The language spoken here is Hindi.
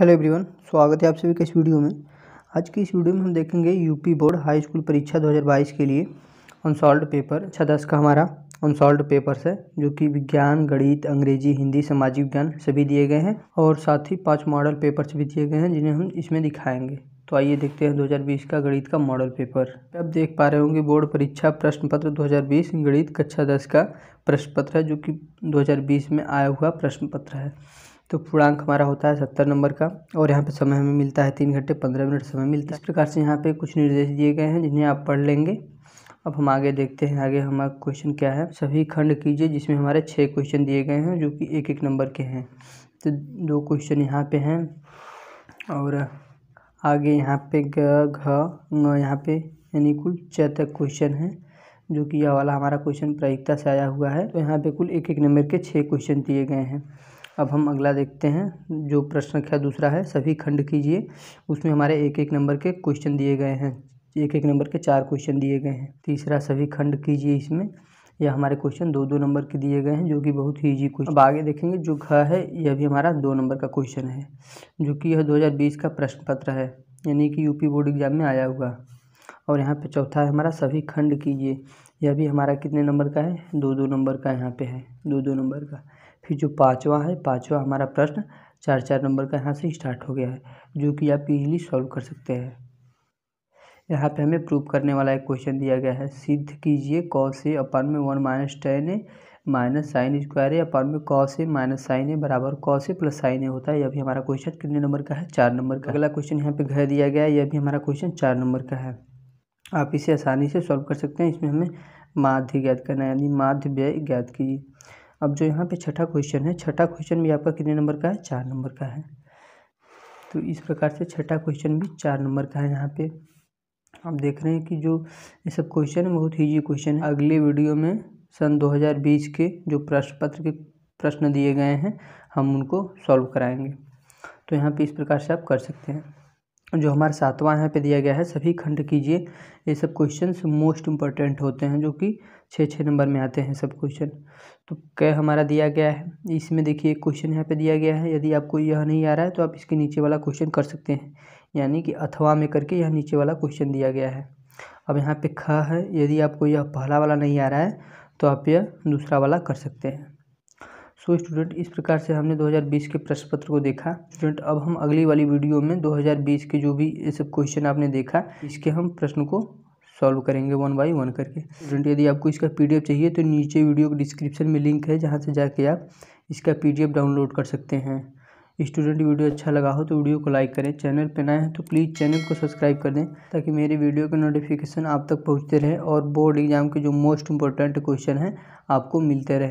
हेलो एवरीवन स्वागत है आप सभी के इस वीडियो में आज की इस वीडियो में हम देखेंगे यूपी बोर्ड हाई स्कूल परीक्षा 2022 के लिए अनसॉल्व अच्छा पेपर दस का हमारा अनसॉल्व पेपर्स है जो कि विज्ञान गणित अंग्रेजी हिंदी सामाजिक विज्ञान सभी दिए गए हैं और साथ ही पाँच मॉडल पेपर्स भी दिए गए हैं जिन्हें हम इसमें दिखाएँगे तो आइए देखते हैं 2020 का गणित का मॉडल पेपर अब देख पा रहे होंगे बोर्ड परीक्षा प्रश्न पत्र 2020 गणित कक्षा 10 का प्रश्न पत्र है जो कि 2020 में आया हुआ प्रश्न पत्र है तो पूर्णांक हमारा होता है सत्तर नंबर का और यहाँ पे समय हमें मिलता है तीन घंटे पंद्रह मिनट समय मिलता है इस प्रकार से यहाँ पे कुछ निर्देश दिए गए हैं जिन्हें आप पढ़ लेंगे अब हम आगे देखते हैं आगे हमारा क्वेश्चन क्या है सभी खंड कीजिए जिसमें हमारे छः क्वेश्चन दिए गए हैं जो कि एक एक नंबर के हैं तो दो क्वेश्चन यहाँ पे हैं और आगे यहाँ पे ग घ यहाँ पे यानी कुल छः तक क्वेश्चन है जो कि यह वाला हमारा क्वेश्चन प्रायिकता से आया हुआ है तो यहाँ पे कुल एक एक नंबर के छः क्वेश्चन दिए गए हैं अब हम अगला देखते हैं जो प्रश्न संख्या दूसरा है सभी खंड कीजिए उसमें हमारे एक एक नंबर के क्वेश्चन दिए गए हैं एक एक नंबर के चार क्वेश्चन दिए गए हैं तीसरा सभी खंड कीजिए इसमें यह हमारे क्वेश्चन दो दो नंबर के दिए गए हैं जो कि बहुत ही ईजी क्वेश्चन अब आगे देखेंगे जो घ है यह भी हमारा दो नंबर का क्वेश्चन है जो कि यह 2020 का प्रश्न पत्र है यानी कि यूपी बोर्ड एग्जाम में आया हुआ और यहाँ पे चौथा है हमारा सभी खंड कीजिए यह भी हमारा कितने नंबर का है दो दो नंबर का यहाँ पे है दो दो नंबर का फिर जो पाँचवा है पाँचवा हमारा प्रश्न चार चार नंबर का यहाँ से स्टार्ट हो गया है जो कि आप इजीली सॉल्व कर सकते हैं यहाँ पे हमें प्रूव करने वाला एक क्वेश्चन दिया गया है सिद्ध कीजिए कौ से अपन में one minus tan A minus sine square A अपान में कौ से माइनस साइन ए बराबर कौ से प्लस साइन ए होता है यह भी हमारा क्वेश्चन कितने नंबर का है चार नंबर का अगला क्वेश्चन यहाँ पे घर दिया गया है यह भी हमारा क्वेश्चन चार नंबर का है आप इसे आसानी से सॉल्व कर सकते हैं इसमें हमें माध्य ज्ञात करना है यानी माध्य व्यय ज्ञात कीजिए अब जो यहाँ पे छठा क्वेश्चन है छठा क्वेश्चन भी आपका कितने नंबर का है चार नंबर का है तो इस प्रकार से छठा क्वेश्चन भी चार नंबर का है यहाँ पे आप देख रहे हैं कि जो ये सब क्वेश्चन है बहुत ईजी क्वेश्चन है अगले वीडियो में सन 2020 के जो प्रश्न पत्र के प्रश्न दिए गए हैं हम उनको सॉल्व कराएंगे तो यहाँ पे इस प्रकार से आप कर सकते हैं जो हमारा सातवां यहाँ पे दिया गया है सभी खंड कीजिए ये सब क्वेश्चन मोस्ट इम्पॉर्टेंट होते हैं जो कि छः छः नंबर में आते हैं सब क्वेश्चन तो क्या हमारा दिया गया है इसमें देखिए क्वेश्चन यहाँ पे दिया गया है यदि आपको यह नहीं आ रहा है तो आप इसके नीचे वाला क्वेश्चन कर सकते हैं यानी कि अथवा में करके यह नीचे वाला क्वेश्चन दिया गया है अब यहाँ पे ख है यदि आपको यह पहला वाला नहीं आ रहा है तो आप यह दूसरा वाला कर सकते हैं सो so, स्टूडेंट इस प्रकार से हमने 2020 के प्रश्न पत्र को देखा स्टूडेंट अब हम अगली वाली वीडियो में 2020 के जो भी ये सब क्वेश्चन आपने देखा इसके हम प्रश्न को सॉल्व करेंगे वन बाई वन करके स्टूडेंट यदि आपको इसका पीडीएफ चाहिए तो नीचे वीडियो के डिस्क्रिप्शन में लिंक है जहाँ से जाके आप इसका पीडीएफ डाउनलोड कर सकते हैं स्टूडेंट वीडियो अच्छा लगा हो तो वीडियो को लाइक करें चैनल पर नए हैं तो प्लीज़ चैनल को सब्सक्राइब कर दें ताकि मेरे वीडियो के नोटिफिकेशन आप तक पहुँचते रहे और बोर्ड एग्जाम के जो मोस्ट इंपॉर्टेंट क्वेश्चन हैं आपको मिलते रहे